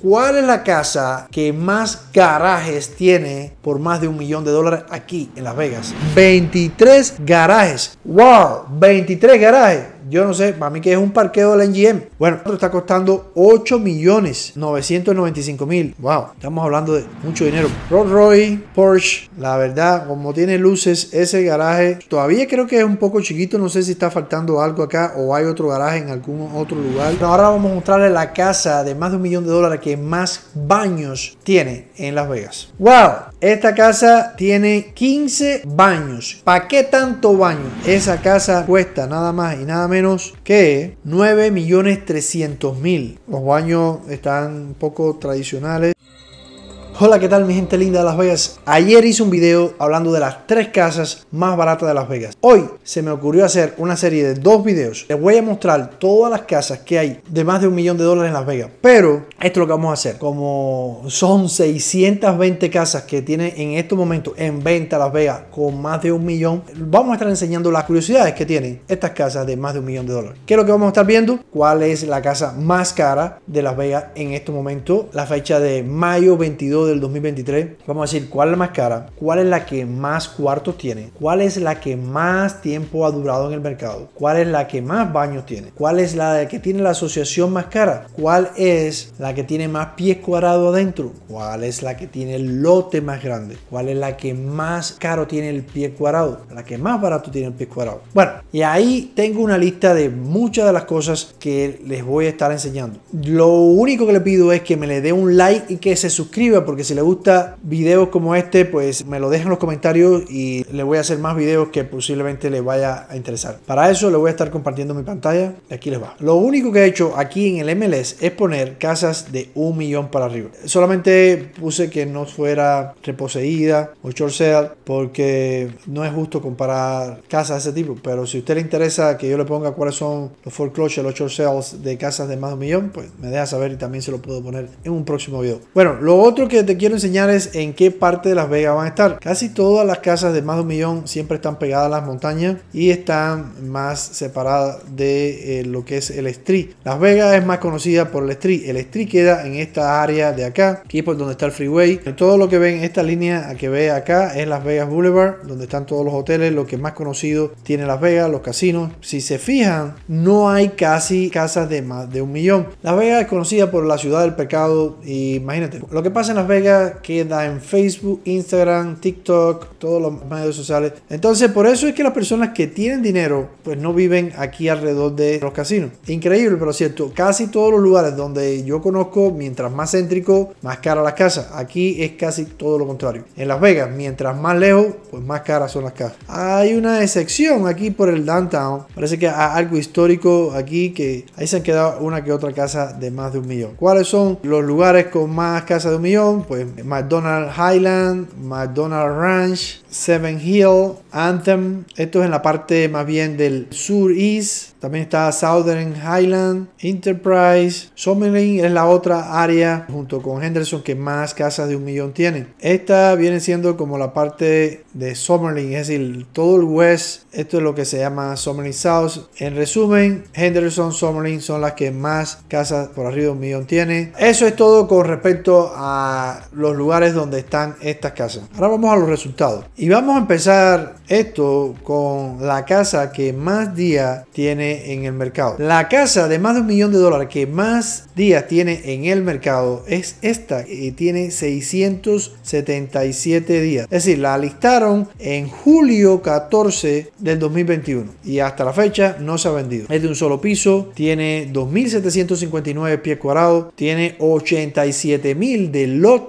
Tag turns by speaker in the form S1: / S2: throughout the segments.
S1: ¿Cuál es la casa que más garajes tiene por más de un millón de dólares aquí en Las Vegas? 23 garajes. ¡Wow! 23 garajes. Yo no sé, para mí que es un parqueo la NGM. Bueno, esto está costando 8 millones 995 mil. Wow, estamos hablando de mucho dinero. Rolls Royce, Porsche, la verdad, como tiene luces, ese garaje todavía creo que es un poco chiquito. No sé si está faltando algo acá o hay otro garaje en algún otro lugar. ahora vamos a mostrarle la casa de más de un millón de dólares que más baños tiene en Las Vegas. Wow, esta casa tiene 15 baños. ¿Para qué tanto baño? Esa casa cuesta nada más y nada menos menos que 9.300.000. Los baños están un poco tradicionales. Hola, ¿qué tal mi gente linda de Las Vegas? Ayer hice un video hablando de las tres casas más baratas de Las Vegas. Hoy se me ocurrió hacer una serie de dos videos. Les voy a mostrar todas las casas que hay de más de un millón de dólares en Las Vegas. Pero esto es lo que vamos a hacer. Como son 620 casas que tienen en este momento en venta Las Vegas con más de un millón, vamos a estar enseñando las curiosidades que tienen estas casas de más de un millón de dólares. ¿Qué es lo que vamos a estar viendo? ¿Cuál es la casa más cara de Las Vegas en este momento. La fecha de mayo 22 de del 2023, vamos a decir cuál es la más cara, cuál es la que más cuartos tiene, cuál es la que más tiempo ha durado en el mercado, cuál es la que más baños tiene, cuál es la que tiene la asociación más cara, cuál es la que tiene más pies cuadrados adentro, cuál es la que tiene el lote más grande, cuál es la que más caro tiene el pie cuadrado, la que más barato tiene el pie cuadrado. Bueno, y ahí tengo una lista de muchas de las cosas que les voy a estar enseñando. Lo único que le pido es que me le dé un like y que se suscriba porque si le gusta videos como este, pues me lo dejen en los comentarios y le voy a hacer más videos que posiblemente le vaya a interesar. Para eso le voy a estar compartiendo mi pantalla. y Aquí les va. Lo único que he hecho aquí en el MLS es poner casas de un millón para arriba. Solamente puse que no fuera reposeída o short sale porque no es justo comparar casas de ese tipo. Pero si a usted le interesa que yo le ponga cuáles son los foreclosures, los short sales de casas de más de un millón, pues me deja saber y también se lo puedo poner en un próximo video. Bueno, lo otro que te quiero enseñar es en qué parte de Las Vegas van a estar. Casi todas las casas de más de un millón siempre están pegadas a las montañas y están más separadas de eh, lo que es el street. Las Vegas es más conocida por el street. El street queda en esta área de acá, aquí por donde está el freeway. Todo lo que ven, esta línea que ve acá es Las Vegas Boulevard, donde están todos los hoteles, lo que más conocido tiene Las Vegas, los casinos. Si se fijan, no hay casi casas de más de un millón. Las Vegas es conocida por la ciudad del pecado y imagínate, lo que pasa en Las Vega queda en Facebook, Instagram, TikTok, todos los medios sociales. Entonces, por eso es que las personas que tienen dinero, pues no viven aquí alrededor de los casinos. Increíble, pero cierto, casi todos los lugares donde yo conozco, mientras más céntrico, más cara las casas. Aquí es casi todo lo contrario. En Las Vegas, mientras más lejos, pues más caras son las casas. Hay una excepción aquí por el downtown. Parece que hay algo histórico aquí que ahí se han quedado una que otra casa de más de un millón. ¿Cuáles son los lugares con más casas de un millón? pues McDonald Highland, McDonald Ranch, Seven Hill, Anthem. Esto es en la parte más bien del sur east. También está Southern Highland, Enterprise. Summerlin es la otra área junto con Henderson que más casas de un millón tienen. Esta viene siendo como la parte de Summerlin, es decir, todo el west. Esto es lo que se llama Summerlin South. En resumen, Henderson, Summerlin son las que más casas por arriba de un millón tienen. Eso es todo con respecto a los lugares donde están estas casas. Ahora vamos a los resultados. Y vamos a empezar esto con la casa que más días tiene en el mercado. La casa de más de un millón de dólares que más días tiene en el mercado es esta y tiene 677 días. Es decir, la listaron en julio 14 del 2021 y hasta la fecha no se ha vendido. Es de un solo piso, tiene 2.759 pies cuadrados, tiene mil de lotes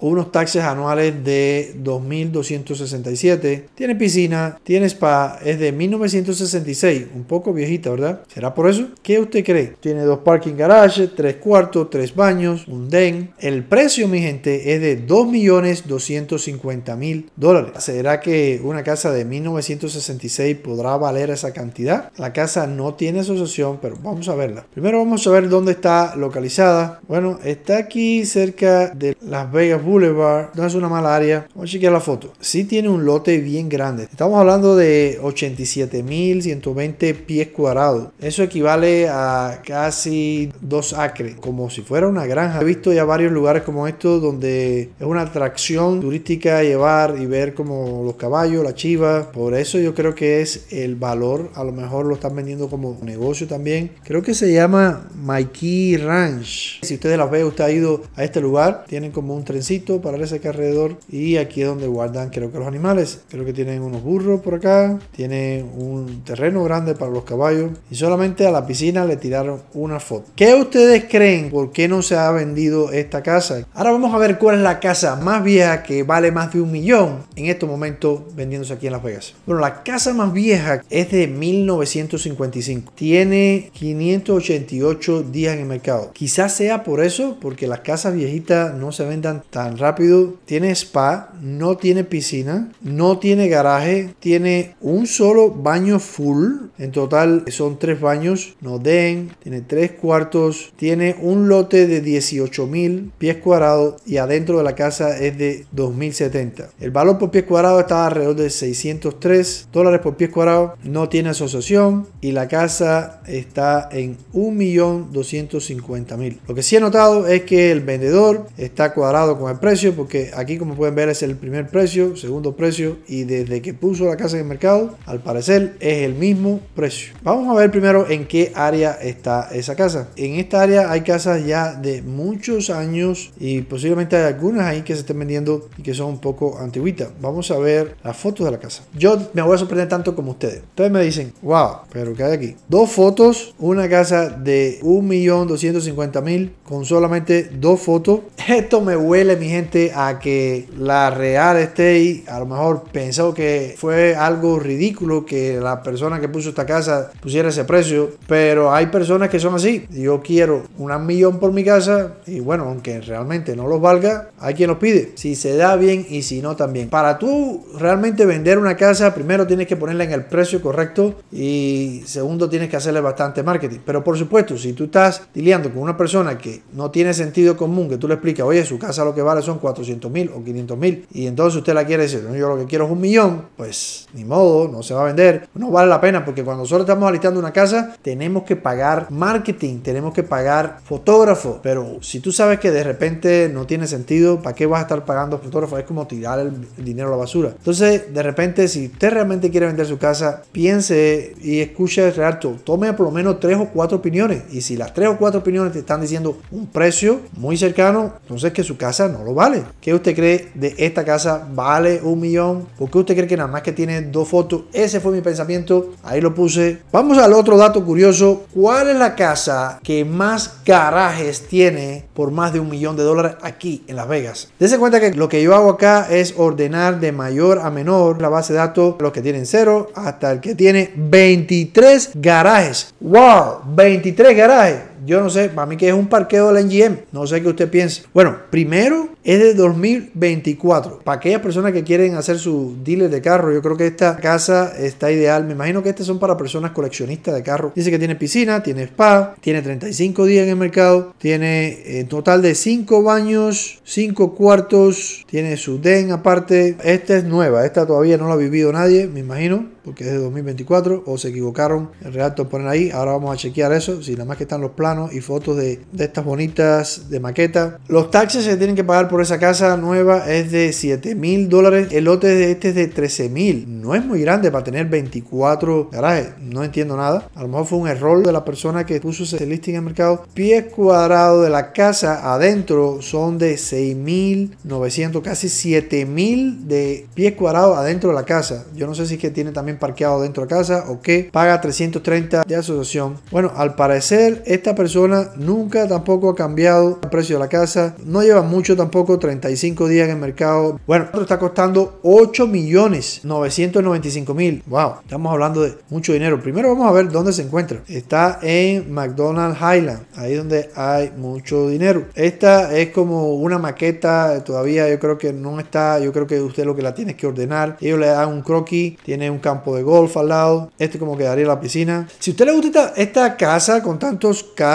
S1: unos taxes anuales de 2.267. Tiene piscina, tiene spa, es de 1966, un poco viejita, ¿verdad? ¿Será por eso? ¿Qué usted cree? Tiene dos parking garages, tres cuartos, tres baños, un den. El precio, mi gente, es de 2.250.000 dólares. ¿Será que una casa de 1966 podrá valer esa cantidad? La casa no tiene asociación, pero vamos a verla. Primero vamos a ver dónde está localizada. Bueno, está aquí cerca de las Vegas Boulevard. No es una mala área. Vamos a chequear la foto. Sí tiene un lote bien grande. Estamos hablando de 87.120 pies cuadrados. Eso equivale a casi dos acres. Como si fuera una granja. He visto ya varios lugares como estos donde es una atracción turística llevar y ver como los caballos, la chiva, Por eso yo creo que es el valor. A lo mejor lo están vendiendo como negocio también. Creo que se llama Mikey Ranch. Si ustedes Las ve, usted ha ido a este lugar, tienen como como un trencito, para ese alrededor y aquí es donde guardan creo que los animales. Creo que tienen unos burros por acá, tiene un terreno grande para los caballos y solamente a la piscina le tiraron una foto. ¿Qué ustedes creen? ¿Por qué no se ha vendido esta casa? Ahora vamos a ver cuál es la casa más vieja que vale más de un millón en estos momentos vendiéndose aquí en Las Vegas. Bueno, la casa más vieja es de 1955. Tiene 588 días en el mercado. Quizás sea por eso, porque las casas viejitas no se vendan tan rápido. Tiene spa, no tiene piscina, no tiene garaje, tiene un solo baño full. En total son tres baños, no den, tiene tres cuartos, tiene un lote de 18 mil pies cuadrados y adentro de la casa es de 2070. El valor por pies cuadrado está alrededor de 603 dólares por pies cuadrado. No tiene asociación y la casa está en 1.250.000. Lo que sí he notado es que el vendedor está con el precio, porque aquí como pueden ver es el primer precio, segundo precio y desde que puso la casa en el mercado, al parecer es el mismo precio. Vamos a ver primero en qué área está esa casa. En esta área hay casas ya de muchos años y posiblemente hay algunas ahí que se estén vendiendo y que son un poco antiguitas. Vamos a ver las fotos de la casa. Yo me voy a sorprender tanto como ustedes. Ustedes me dicen, wow, pero ¿qué hay aquí? Dos fotos, una casa de 1.250.000 con solamente dos fotos. Esto me huele, mi gente, a que la Real Estate a lo mejor pensó que fue algo ridículo que la persona que puso esta casa pusiera ese precio, pero hay personas que son así. Yo quiero un millón por mi casa y bueno, aunque realmente no los valga, hay quien los pide. Si se da bien y si no también. Para tú realmente vender una casa, primero tienes que ponerla en el precio correcto y segundo tienes que hacerle bastante marketing. Pero por supuesto, si tú estás lidiando con una persona que no tiene sentido común, que tú le explicas, oye, su casa lo que vale son 400 mil o 500 mil, y entonces usted la quiere decir, yo lo que quiero es un millón, pues ni modo, no se va a vender, no vale la pena, porque cuando nosotros estamos alistando una casa, tenemos que pagar marketing, tenemos que pagar fotógrafo, pero si tú sabes que de repente no tiene sentido, ¿para qué vas a estar pagando fotógrafo? Es como tirar el dinero a la basura. Entonces, de repente, si usted realmente quiere vender su casa, piense y escuche el realto, tome por lo menos tres o cuatro opiniones, y si las tres o cuatro opiniones te están diciendo un precio muy cercano, entonces su casa no lo vale. ¿Qué usted cree de esta casa? ¿Vale un millón? ¿Por qué usted cree que nada más que tiene dos fotos? Ese fue mi pensamiento. Ahí lo puse. Vamos al otro dato curioso. ¿Cuál es la casa que más garajes tiene por más de un millón de dólares aquí en Las Vegas? Dese cuenta que lo que yo hago acá es ordenar de mayor a menor la base de datos, los que tienen cero hasta el que tiene 23 garajes. ¡Wow! 23 garajes. Yo no sé, para mí que es un parqueo de la NGM. No sé qué usted piensa. Bueno, primero es de 2024. Para aquellas personas que quieren hacer su dealer de carro, yo creo que esta casa está ideal. Me imagino que estas son para personas coleccionistas de carro. Dice que tiene piscina, tiene spa, tiene 35 días en el mercado, tiene eh, en total de 5 baños, 5 cuartos, tiene su den aparte. Esta es nueva, esta todavía no la ha vivido nadie, me imagino, porque es de 2024 o se equivocaron. El lo ponen ahí, ahora vamos a chequear eso, si nada más que están los y fotos de, estas bonitas de maqueta. Los taxes se tienen que pagar por esa casa nueva es de 7 mil dólares. El lote de este es de 13 mil. No es muy grande para tener 24 garajes. No entiendo nada. A lo mejor fue un error de la persona que puso ese listing en el mercado. Pies cuadrados de la casa adentro son de mil 6.900, casi mil de pies cuadrados adentro de la casa. Yo no sé si es que tiene también parqueado dentro de la casa o que Paga 330 de asociación. Bueno, al parecer esta persona nunca tampoco ha cambiado el precio de la casa. No lleva mucho tampoco, 35 días en el mercado. Bueno, está costando 8 millones 995 mil. Wow, estamos hablando de mucho dinero. Primero vamos a ver dónde se encuentra. Está en McDonald's Highland, ahí donde hay mucho dinero. Esta es como una maqueta, todavía yo creo que no está, yo creo que usted lo que la tiene que ordenar. Ellos le dan un croquis, tiene un campo de golf al lado. Este como quedaría la piscina. Si usted le gusta esta, esta casa con tantos carros,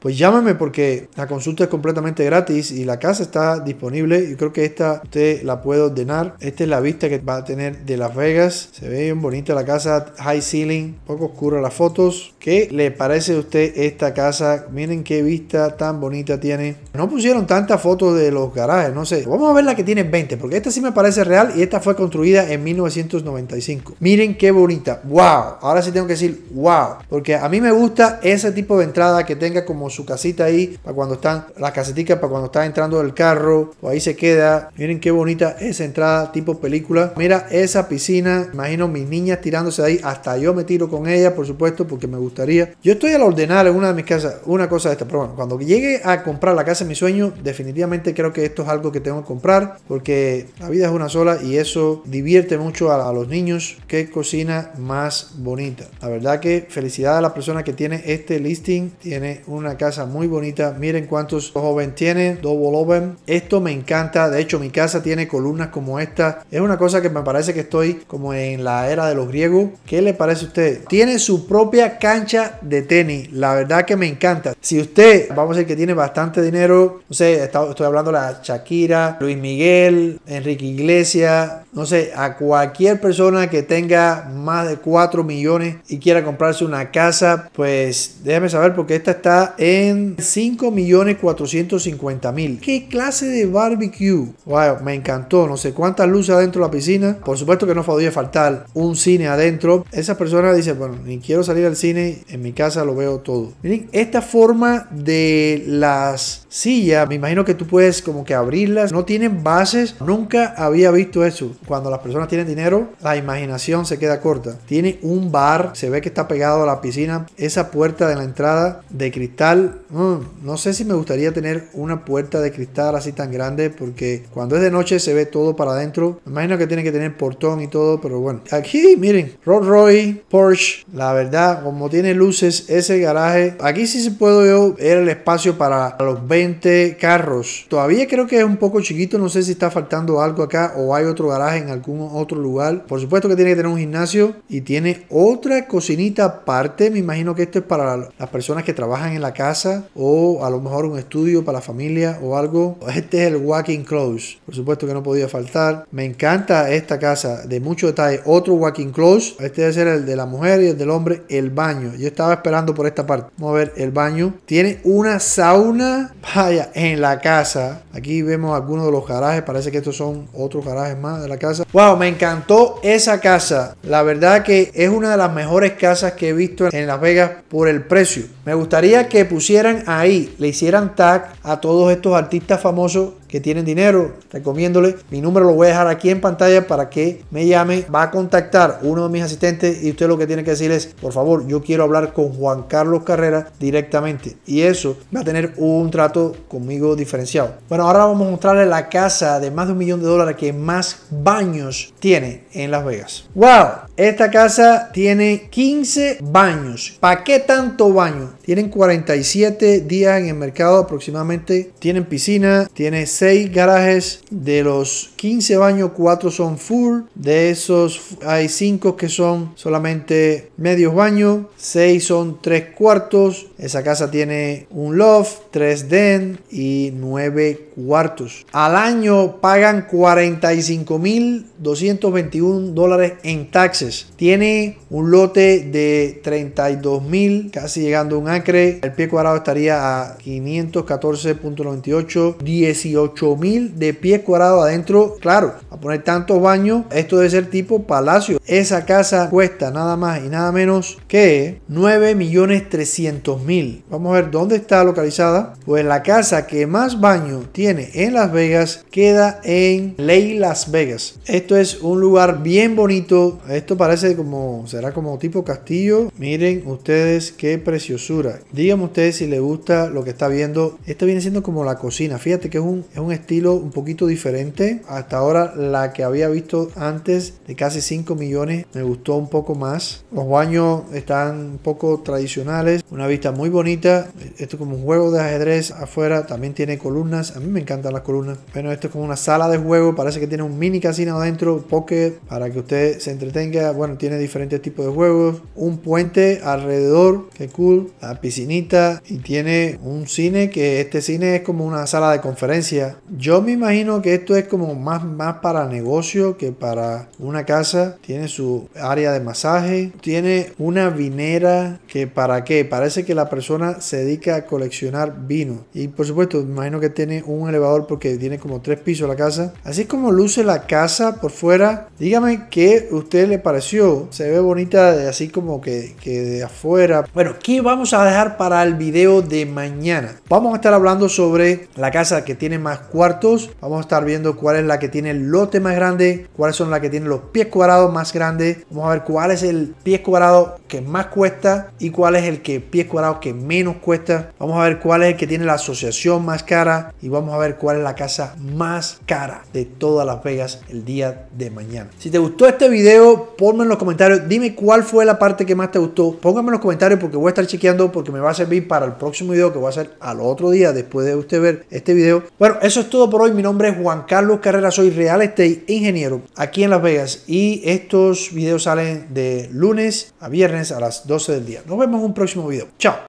S1: pues llámame porque la consulta es completamente gratis y la casa está disponible. Yo creo que esta usted la puede ordenar. Esta es la vista que va a tener de Las Vegas. Se ve bien bonita la casa, high ceiling, poco oscura las fotos. ¿Qué le parece a usted esta casa? Miren qué vista tan bonita tiene. No pusieron tantas fotos de los garajes, no sé. Vamos a ver la que tiene 20, porque esta sí me parece real y esta fue construida en 1995. Miren qué bonita. ¡Wow! Ahora sí tengo que decir wow, porque a mí me gusta ese tipo de entrada que tenga como su casita ahí, para cuando están, las casetica para cuando está entrando del carro, o ahí se queda. Miren qué bonita esa entrada, tipo película. Mira esa piscina, imagino mis niñas tirándose de ahí, hasta yo me tiro con ella, por supuesto, porque me gustaría. Yo estoy al ordenar en una de mis casas, una cosa de esta, pero bueno, cuando llegue a comprar la casa de mi sueño, definitivamente creo que esto es algo que tengo que comprar, porque la vida es una sola y eso divierte mucho a, los niños. Qué cocina más bonita. La verdad que felicidad a la persona que tiene este listing, tiene una casa muy bonita. Miren cuántos joven tiene, double oven. Esto me encanta. De hecho, mi casa tiene columnas como esta. Es una cosa que me parece que estoy como en la era de los griegos. ¿Qué le parece a usted? Tiene su propia cancha de tenis. La verdad que me encanta. Si usted, vamos a decir que tiene bastante dinero, no sé, estoy hablando de la Shakira, Luis Miguel, Enrique Iglesias, no sé, a cualquier persona que tenga más de 4 millones y quiera comprarse una casa, pues déjeme saber porque esta está en 5.450.000. ¿Qué clase de barbecue? Wow, me encantó. No sé cuántas luces adentro de la piscina. Por supuesto que no podía faltar un cine adentro. Esa persona dice, bueno, ni quiero salir al cine, en mi casa lo veo todo. Miren, esta forma de las sillas, me imagino que tú puedes como que abrirlas. No tienen bases. Nunca había visto eso. Cuando las personas tienen dinero, la imaginación se queda corta. Tiene un bar, se ve que está pegado a la piscina. Esa puerta de la entrada de cristal, mm, no sé si me gustaría tener una puerta de cristal así tan grande porque cuando es de noche se ve todo para adentro. Me imagino que tiene que tener portón y todo, pero bueno. Aquí, miren, Rolls Royce, Porsche, la verdad, como tiene luces ese garaje, aquí sí se puede ver el espacio para los 20 carros. Todavía creo que es un poco chiquito, no sé si está faltando algo acá o hay otro garaje en algún otro lugar. Por supuesto que tiene que tener un gimnasio y tiene otra cocinita aparte. Me imagino que esto es para las personas que trabajan en la casa o a lo mejor un estudio para la familia o algo. Este es el walking close. Por supuesto que no podía faltar. Me encanta esta casa de mucho detalle. Otro walking close. Este debe ser el de la mujer y el del hombre. El baño. Yo estaba esperando por esta parte. Vamos a ver el baño. Tiene una sauna. Vaya, en la casa. Aquí vemos algunos de los garajes. Parece que estos son otros garajes más de la casa. Wow, me encantó esa casa. La verdad que es una de las mejores casas que he visto en Las Vegas por el precio. Me gustaría que pusieran ahí, le hicieran tag a todos estos artistas famosos que tienen dinero, recomiéndole. Mi número lo voy a dejar aquí en pantalla para que me llame. Va a contactar uno de mis asistentes y usted lo que tiene que decir es, por favor, yo quiero hablar con Juan Carlos Carrera directamente. Y eso va a tener un trato conmigo diferenciado. Bueno, ahora vamos a mostrarle la casa de más de un millón de dólares que más baños tiene en Las Vegas. ¡Wow! Esta casa tiene 15 baños. ¿Para qué tanto baño? Tienen 47 días en el mercado aproximadamente. Tienen piscina, tiene 6 garajes, de los 15 baños, 4 son full, de esos hay 5 que son solamente medios baños, 6 son 3 cuartos, esa casa tiene un loft, 3 den y 9 cuartos. Al año pagan 45.221 dólares en taxes. Tiene un lote de 32.000, casi llegando a un acre. El pie cuadrado estaría a 514.98, 18 mil de pies cuadrado adentro. Claro, a poner tantos baños, esto debe ser tipo palacio. Esa casa cuesta nada más y nada menos que 9 millones 300 mil. Vamos a ver dónde está localizada. Pues la casa que más baño tiene en Las Vegas queda en Ley Las Vegas. Esto es un lugar bien bonito. Esto parece como, será como tipo castillo. Miren ustedes qué preciosura. Díganme ustedes si les gusta lo que está viendo. Esto viene siendo como la cocina. Fíjate que es un, un estilo un poquito diferente. Hasta ahora la que había visto antes de casi 5 millones me gustó un poco más. Los baños están un poco tradicionales. Una vista muy bonita. Esto es como un juego de ajedrez afuera. También tiene columnas. A mí me encantan las columnas. Bueno, esto es como una sala de juego. Parece que tiene un mini casino adentro. Pocket para que usted se entretenga. Bueno, tiene diferentes tipos de juegos. Un puente alrededor. que cool. La piscinita. Y tiene un cine que este cine es como una sala de conferencia yo me imagino que esto es como más, más para negocio que para una casa. Tiene su área de masaje. Tiene una vinera que para qué. Parece que la persona se dedica a coleccionar vino. Y por supuesto, imagino que tiene un elevador porque tiene como tres pisos la casa. Así es como luce la casa por fuera. Dígame qué usted le pareció. Se ve bonita así como que, que de afuera. Bueno, ¿qué vamos a dejar para el video de mañana? Vamos a estar hablando sobre la casa que tiene más cuartos. Vamos a estar viendo cuál es la que tiene el lote más grande, cuáles son las que tienen los pies cuadrados más grandes. Vamos a ver cuál es el pie cuadrado que más cuesta y cuál es el que pie cuadrado que menos cuesta. Vamos a ver cuál es el que tiene la asociación más cara y vamos a ver cuál es la casa más cara de todas Las Vegas el día de mañana. Si te gustó este video, ponme en los comentarios, dime cuál fue la parte que más te gustó. Póngame en los comentarios porque voy a estar chequeando porque me va a servir para el próximo video que voy a hacer al otro día después de usted ver este video. Bueno, es eso es todo por hoy. Mi nombre es Juan Carlos Carrera, soy Real Estate Ingeniero aquí en Las Vegas y estos videos salen de lunes a viernes a las 12 del día. Nos vemos en un próximo video. Chao.